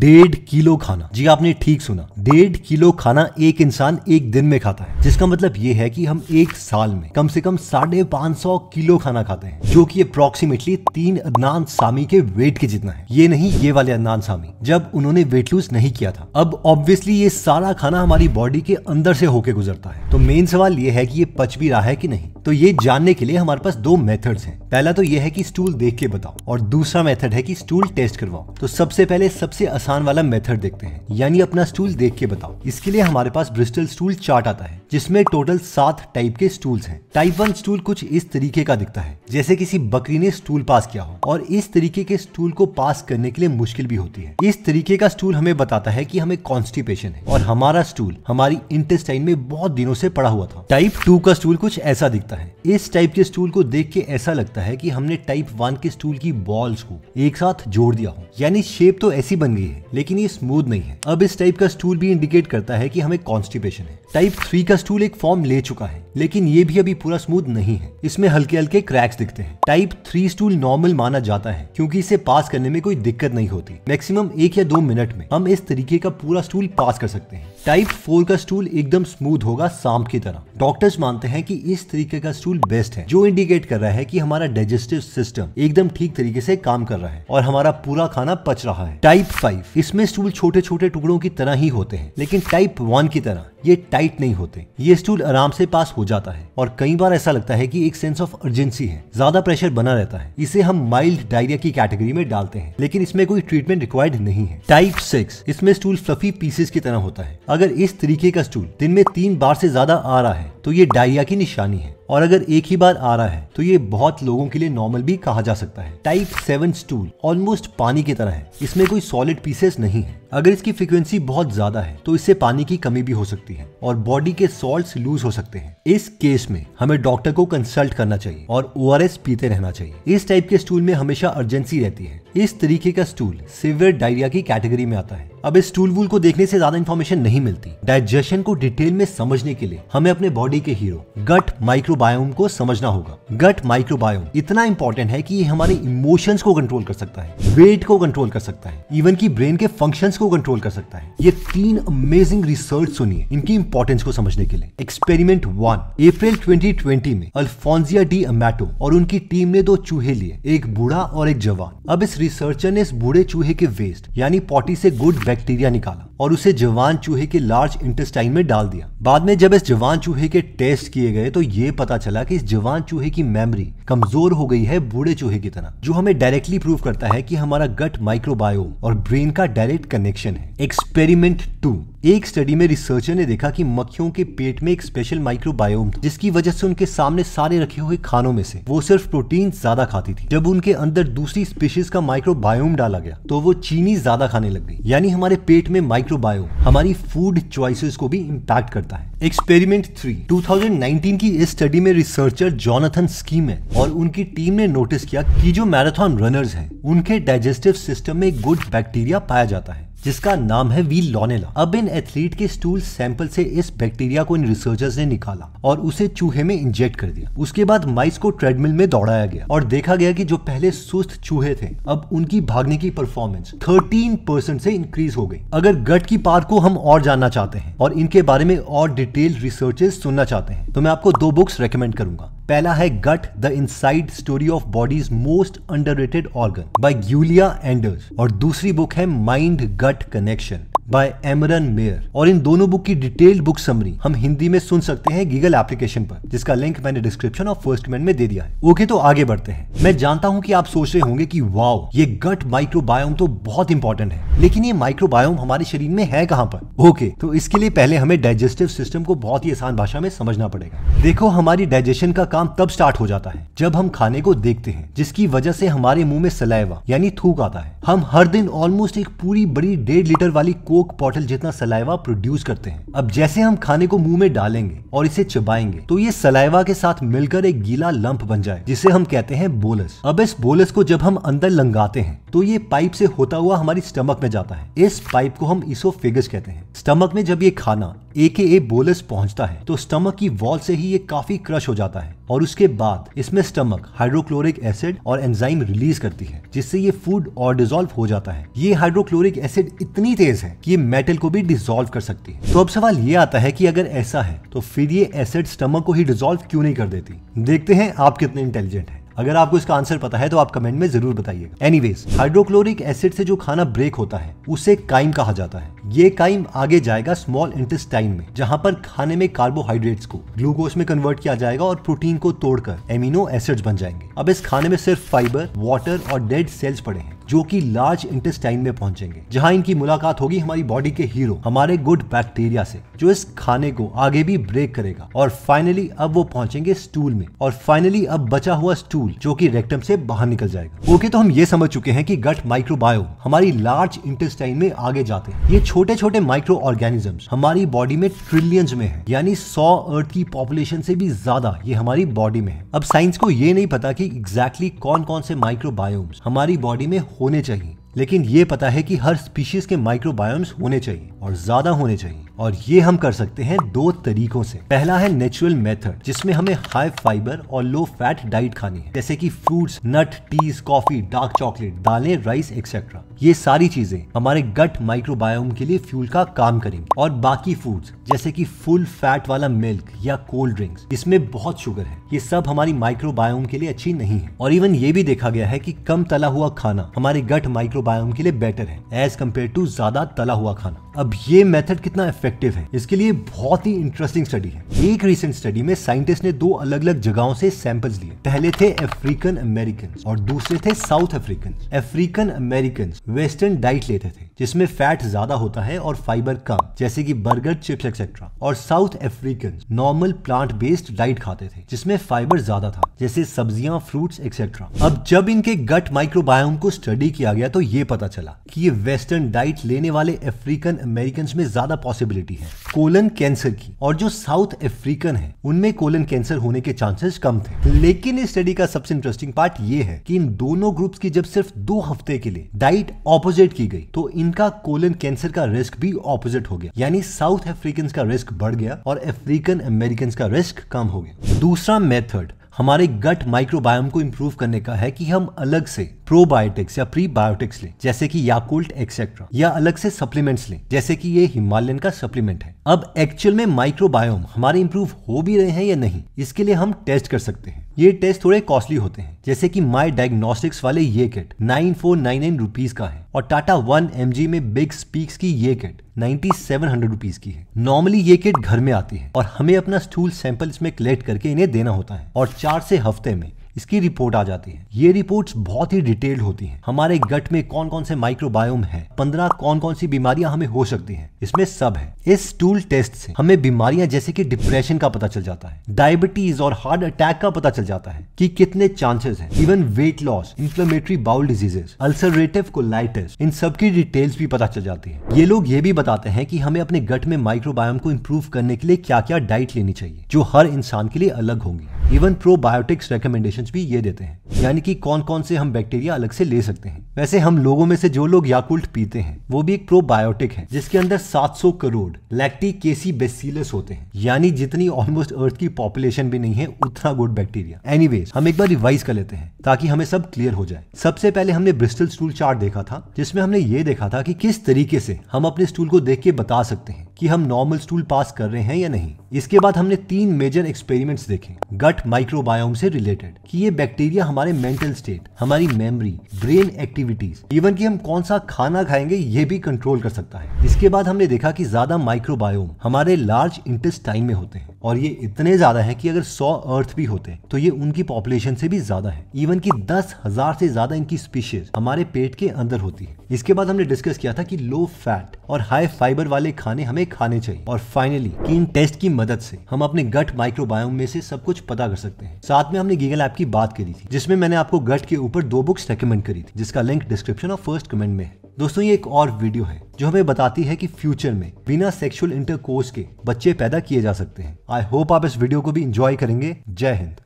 डेढ़ किलो खाना जी आपने ठीक सुना डेढ़ किलो खाना एक इंसान एक दिन में खाता है जिसका मतलब ये है कि हम एक साल में कम से कम साढ़े पाँच सौ किलो खाना खाते हैं जो कि अप्रोक्सीमेटली तीन अदनान सामी के वेट के जितना है ये नहीं ये वाले अदनान सामी जब उन्होंने वेट लूज नहीं किया था अब ऑब्वियसली ये सारा खाना हमारी बॉडी के अंदर से होके गुजरता है तो मेन सवाल ये है कि ये पच भी रहा है कि नहीं तो ये जानने के लिए हमारे पास दो मेथड्स हैं पहला तो यह है कि स्टूल देख के बताओ और दूसरा मेथड है कि स्टूल टेस्ट करवाओ तो सबसे पहले सबसे आसान वाला मेथड देखते हैं यानी अपना स्टूल देख के बताओ इसके लिए हमारे पास ब्रिस्टल स्टूल चार्ट आता है जिसमें टोटल सात टाइप के स्टूल्स हैं टाइप वन स्टूल कुछ इस तरीके का दिखता है जैसे किसी बकरी ने स्टूल पास किया हो और इस तरीके के स्टूल को पास करने के लिए मुश्किल भी होती है इस तरीके का स्टूल हमें बताता है की हमें कॉन्स्टिपेशन है और हमारा स्टूल हमारी इंटेस्टाइन में बहुत दिनों से पड़ा हुआ था टाइप टू का स्टूल कुछ ऐसा दिखता है इस टाइप के स्टूल को देख के ऐसा लगता सकता है कि हमने टाइप वन के स्टूल की बॉल्स को एक साथ जोड़ दिया हो यानी शेप तो ऐसी बन गई है लेकिन ये स्मूथ नहीं है अब इस टाइप का स्टूल भी इंडिकेट करता है की हमें कॉन्स्टिपेशन है टाइप थ्री का स्टूल एक फॉर्म ले चुका है लेकिन ये भी अभी पूरा स्मूथ नहीं है इसमें हल्के हल्के क्रैक्स दिखते हैं टाइप थ्री स्टूल नॉर्मल माना जाता है क्योंकि इसे पास करने में कोई दिक्कत नहीं होती मैक्सिमम एक या दो मिनट में हम इस तरीके का पूरा स्टूल पास कर सकते हैं टाइप फोर का स्टूल एकदम स्मूथ होगा सांप की तरह डॉक्टर्स मानते हैं की इस तरीके का स्टूल बेस्ट है जो इंडिकेट कर रहा है की हमारा डाइजेस्टिव सिस्टम एकदम ठीक तरीके ऐसी काम कर रहा है और हमारा पूरा खाना पच रहा है टाइप फाइव इसमें स्टूल छोटे छोटे टुकड़ों की तरह ही होते हैं लेकिन टाइप वन की तरह ये टाइट नहीं होते ये स्टूल आराम से पास हो जाता है और कई बार ऐसा लगता है कि एक सेंस ऑफ अर्जेंसी है ज्यादा प्रेशर बना रहता है इसे हम माइल्ड डायरिया की कैटेगरी में डालते हैं लेकिन इसमें कोई ट्रीटमेंट रिक्वायर्ड नहीं है टाइप सिक्स इसमें स्टूल फ्लफी पीसेस की तरह होता है अगर इस तरीके का स्टूल दिन में तीन बार से ज्यादा आ रहा है तो ये डायरिया की निशानी है और अगर एक ही बार आ रहा है तो ये बहुत लोगों के लिए नॉर्मल भी कहा जा सकता है टाइप सेवन स्टूल ऑलमोस्ट पानी की तरह है इसमें कोई सॉलिड पीसेस नहीं है अगर इसकी फ्रिक्वेंसी बहुत ज्यादा है तो इससे पानी की कमी भी हो सकती है और बॉडी के सॉल्ट लूज हो सकते हैं इस केस में हमें डॉक्टर को कंसल्ट करना चाहिए और ओ पीते रहना चाहिए इस टाइप के स्टूल में हमेशा अर्जेंसी रहती है इस तरीके का स्टूल सिवियर डायरिया की कैटेगरी में आता है अब इस टूल वूल को देखने से ज्यादा इन्फॉर्मेशन नहीं मिलती डाइजेशन को डिटेल में समझने के लिए हमें अपने बॉडी के हीरो गट माइक्रोबायोम को समझना होगा गट माइक्रोबायोम इतना इंपॉर्टेंट है कि ये हमारे इमोशंस को कंट्रोल कर सकता है वेट को कंट्रोल कर सकता है इवन की ब्रेन के फंक्शन को कंट्रोल कर सकता है ये तीन अमेजिंग रिसर्च सुनिए इनकी इंपॉर्टेंस को समझने के लिए एक्सपेरिमेंट वन अप्रैल ट्वेंटी में अल्फोन्जिया डी अमेटो और उनकी टीम ने दो चूहे लिए एक बूढ़ा और एक जवान अब इस रिसर्चर ने इस बूढ़े चूहे के वेस्ट यानी पॉटी से गुड बैक बैक्टीरिया निकाला और उसे जवान चूहे के लार्ज इंटेस्टाइन में डाल दिया बाद में जब इस जवान चूहे के टेस्ट किए गए तो ये पता चला कि इस जवान चूहे की मेमोरी कमजोर हो गई है बूढ़े चूहे की तरह जो हमें डायरेक्टली प्रूव करता है कि हमारा गट माइक्रोबायोम और ब्रेन का डायरेक्ट कनेक्शन है एक्सपेरिमेंट टू एक स्टडी में रिसर्चर ने देखा कि मक्खियों के पेट में एक स्पेशल माइक्रोबायोम था जिसकी वजह से उनके सामने सारे रखे हुए खानों में से वो सिर्फ प्रोटीन ज्यादा खाती थी जब उनके अंदर दूसरी स्पीशीज का माइक्रोबायोम डाला गया तो वो चीनी ज्यादा खाने लग गई यानी हमारे पेट में माइक्रो माइक्रोबायो हमारी फूड चॉइसेस को भी इम्पैक्ट करता है एक्सपेरिमेंट थ्री 2019 की इस स्टडी में रिसर्चर जॉनथन स्कीम है और उनकी टीम ने नोटिस किया कि जो मैराथन रनर्स हैं उनके डाइजेस्टिव सिस्टम में गुड बैक्टीरिया पाया जाता है जिसका नाम है वी लॉनेला अब इन एथलीट के स्टूल सैंपल से इस बैक्टीरिया को इन रिसर्चर्स ने निकाला और उसे चूहे में इंजेक्ट कर दिया उसके बाद माइस को ट्रेडमिल में दौड़ाया गया और देखा गया कि जो पहले सुस्त चूहे थे अब उनकी भागने की परफॉर्मेंस 13 परसेंट से इंक्रीज हो गई अगर गट की पार को हम और जानना चाहते हैं और इनके बारे में और डिटेल रिसर्चेस सुनना चाहते हैं तो मैं आपको दो बुक्स रेकमेंड करूंगा पहला है gut the inside story of bodies most underrated organ by Giulia Enders और दूसरी बुक है mind gut connection by Emeran Mayer और इन दोनों बुक की डिटेल्ड बुक समरी हम हिंदी में सुन सकते हैं गीगल एप्लीकेशन पर जिसका लिंक मैंने डिस्क्रिप्शन ऑफ फर्स्ट में दे दिया है ओके तो आगे बढ़ते हैं मैं जानता हूँ की आप सोच रहे होंगे की वाओ ये गट माइक्रोबायोम तो बहुत इंपॉर्टेंट है लेकिन ये माइक्रोबायोम हमारे शरीर में है कहाँ पर ओके तो इसके लिए पहले हमें डाइजेस्टिव सिस्टम को बहुत ही आसान भाषा में समझना पड़ेगा देखो हमारी डाइजेशन का काम तब स्टार्ट हो जाता है जब हम खाने को देखते हैं जिसकी वजह से हमारे मुंह में सलाइवा यानी थूक आता है हम हर दिन ऑलमोस्ट एक पूरी बड़ी डेढ़ लीटर वाली कोक कोक पॉटल जितना सलाइवा प्रोड्यूस करते हैं अब जैसे हम खाने को मुंह में डालेंगे और इसे चबाएंगे तो ये सलाइवा के साथ मिलकर एक गीला लंप बन जाए जिसे हम कहते हैं बोलस अब इस बोलस को जब हम अंदर लंगाते हैं तो ये पाइप से होता हुआ हमारी स्टमक में जाता है इस पाइप को हम इसो कहते हैं स्टमक में जब ये खाना ए के ए बोलस पहुंचता है तो स्टमक की वॉल से ही ये काफी क्रश हो जाता है और उसके बाद इसमें स्टमक हाइड्रोक्लोरिक एसिड और एंजाइम रिलीज करती है जिससे ये फूड और डिजोल्व हो जाता है ये हाइड्रोक्लोरिक एसिड इतनी तेज है कि ये मेटल को भी डिजोल्व कर सकती है तो अब सवाल ये आता है कि अगर ऐसा है तो फिर ये एसिड स्टमक को ही डिजोल्व क्यों नहीं कर देती देखते हैं आप कितने इंटेलिजेंट है अगर आपको इसका आंसर पता है तो आप कमेंट में जरूर बताइएगा एनीवेज हाइड्रोक्लोरिक एसिड से जो खाना ब्रेक होता है उसे काइम कहा जाता है ये काइम आगे जाएगा स्मॉल इंटेस्टाइन में जहां पर खाने में कार्बोहाइड्रेट्स को ग्लूकोज में कन्वर्ट किया जाएगा और प्रोटीन को तोड़कर एमिनो एसिड्स बन जाएंगे अब इस खाने में सिर्फ फाइबर वाटर और डेड सेल्स पड़े हैं जो कि लार्ज इंटेस्टाइन में पहुंचेंगे जहां इनकी मुलाकात होगी हमारी बॉडी के हीरो हमारे गुड बैक्टीरिया से जो इस खाने को आगे भी ब्रेक करेगा और फाइनली अब वो पहुंचेंगे स्टूल में और फाइनली अब बचा हुआ स्टूल जो कि रेक्टम से बाहर निकल जाएगा ओके तो हम ये समझ चुके हैं कि गट माइक्रोबायोम हमारी लार्ज इंटेस्टाइन में आगे जाते हैं ये छोटे छोटे माइक्रो ऑर्गेनिजम्स हमारी बॉडी में ट्रिलियंस में है यानी सौ अर्थ की पॉपुलेशन से भी ज्यादा ये हमारी बॉडी में है अब साइंस को ये नहीं पता कि एग्जैक्टली exactly कौन कौन से माइक्रोबायोम्स हमारी बॉडी में होने चाहिए लेकिन ये पता है कि हर स्पीशीज के माइक्रोबायोम्स होने चाहिए और ज्यादा होने चाहिए और ये हम कर सकते हैं दो तरीकों से पहला है नेचुरल मेथड जिसमें हमें हाई फाइबर और लो फैट डाइट खानी है जैसे कि fruits nut teas coffee dark chocolate दालें राइस एक्सेट्रा ये सारी चीजें हमारे गट माइक्रोबायोम के लिए फ्यूल का काम करेंगे और बाकी फूड्स जैसे कि फुल फैट वाला मिल्क या कोल्ड ड्रिंक्स इसमें बहुत शुगर है ये सब हमारी माइक्रोबायोम के लिए अच्छी नहीं है और इवन ये भी देखा गया है कि कम तला हुआ खाना हमारे गट माइक्रोबायोम के लिए बेटर है एज कम्पेयर टू ज्यादा तला हुआ खाना अब ये मेथड कितना इफेक्टिव है इसके लिए बहुत ही इंटरेस्टिंग स्टडी है एक रिसेंट स्टडी में साइंटिस्ट ने दो अलग अलग जगहों से सैंपल्स लिए पहले थे अफ्रीकन अमेरिकन और दूसरे थे South African African American western diet लेते थे जिसमें फैट ज्यादा होता है और फाइबर कम जैसे की बर्गर चिप्स एक्सेट्रा और South African normal plant based diet खाते थे जिसमें फाइबर ज्यादा था जैसे सब्जियां फ्रूट्स एक्सेट्रा अब जब इनके गट माइक्रोबायोम को स्टडी किया गया तो ये पता चला कि ये वेस्टर्न डाइट लेने वाले अफ्रीकन अमेरिकन में ज्यादा पॉसिबिलिटी है कोलन कैंसर की और जो साउथ अफ्रीकन है उनमें कोलन कैंसर होने के चांसेस कम थे लेकिन इस स्टडी का सबसे इंटरेस्टिंग पार्ट ये है कि इन दोनों ग्रुप्स की जब सिर्फ दो हफ्ते के लिए डाइट ऑपोजिट की गई तो इनका कोलन कैंसर का रिस्क भी ऑपोजिट हो गया यानी साउथ अफ्रीकन का रिस्क बढ़ गया और अफ्रीकन अमेरिकन का रिस्क कम हो गया दूसरा मेथड हमारे गट माइक्रोबायोम को इम्प्रूव करने का है कि हम अलग से प्रोबायोटिक्स या प्रीबायोटिक्स लें जैसे कि याकुल्ट एक्सेट्रा या अलग से सप्लीमेंट्स लें जैसे कि ये हिमालयन का सप्लीमेंट है अब एक्चुअल में माइक्रोबायोम हमारे इम्प्रूव हो भी रहे हैं या नहीं इसके लिए हम टेस्ट कर सकते हैं ये टेस्ट थोड़े कॉस्टली होते हैं जैसे कि माई डायग्नोस्टिक्स वाले ये kit nine four nine nine rupees का है और टाटा वन एम में बिग स्पीक्स की ये kit ninety seven hundred rupees की है नॉर्मली ये किट घर में आती है और हमें अपना स्टूल सैंपल इसमें कलेक्ट करके इन्हें देना होता है और चार से हफ्ते में इसकी रिपोर्ट आ जाती है ये रिपोर्ट्स बहुत ही डिटेल्ड होती हैं हमारे गट में कौन कौन से माइक्रोबायोम है पंद्रह कौन कौन सी बीमारियां हमें हो सकती हैं इसमें सब है इस टूल टेस्ट से हमें बीमारियां जैसे कि डिप्रेशन का पता चल जाता है डायबिटीज और हार्ट अटैक का पता चल जाता है कि कितने चांसेस हैं even weight loss inflammatory bowel diseases ulcerative colitis इन सब की डिटेल्स भी पता चल जाती है ये लोग ये भी बताते हैं कि हमें अपने गट में माइक्रोबायोम को इम्प्रूव करने के लिए क्या क्या डाइट लेनी चाहिए जो हर इंसान के लिए अलग होंगी इवन प्रोबायोटिक्स रिकमेंडेशन भी ये देते हैं यानी कि कौन कौन से हम बैक्टीरिया अलग से ले सकते हैं वैसे हम लोगों में से जो लोग याकुल्ट पीते हैं वो भी एक प्रोबायोटिक है जिसके अंदर 700 करोड़ लैक्टी केसी बेसिलस होते हैं यानी जितनी ऑलमोस्ट अर्थ की पॉपुलेशन भी नहीं है उतना गुड बैक्टीरिया एनी हम एक बार रिवाइज कर लेते हैं ताकि हमें सब क्लियर हो जाए सबसे पहले हमने ब्रिस्टल स्टूल चार्ट देखा था जिसमें हमने ये देखा था कि किस तरीके से हम अपने स्टूल को देख के बता सकते हैं कि हम नॉर्मल स्टूल पास कर रहे हैं या नहीं इसके बाद हमने तीन मेजर एक्सपेरिमेंट्स देखे गट माइक्रोबायोम से रिलेटेड कि ये बैक्टीरिया हमारे मेंटल स्टेट हमारी मेमोरी ब्रेन एक्टिविटीज इवन कि हम कौन सा खाना खाएंगे ये भी कंट्रोल कर सकता है इसके बाद हमने देखा कि ज्यादा माइक्रोबायोम हमारे लार्ज इंटेस्टाइन में होते हैं और ये इतने ज्यादा है की अगर सौ अर्थ भी होते तो ये उनकी पॉपुलेशन से भी ज्यादा है इवन की दस हजार से ज्यादा इनकी स्पीशीज हमारे पेट के अंदर होती है इसके बाद हमने डिस्कस किया था कि लो फैट और हाई फाइबर वाले खाने हमें खाने चाहिए और फाइनली किन टेस्ट की मदद से हम अपने गट माइक्रोबायोम में से सब कुछ पता कर सकते हैं साथ में हमने गीगल ऐप की बात करी थी जिसमें मैंने आपको गट के ऊपर दो बुक्स रेकमेंड करी थी जिसका लिंक डिस्क्रिप्शन और फर्स्ट कमेंट में है दोस्तों ये एक और वीडियो है जो हमें बताती है कि फ्यूचर में बिना सेक्सुअल इंटरकोर्स के बच्चे पैदा किए जा सकते हैं आई होप आप इस वीडियो को भी इंजॉय करेंगे जय हिंद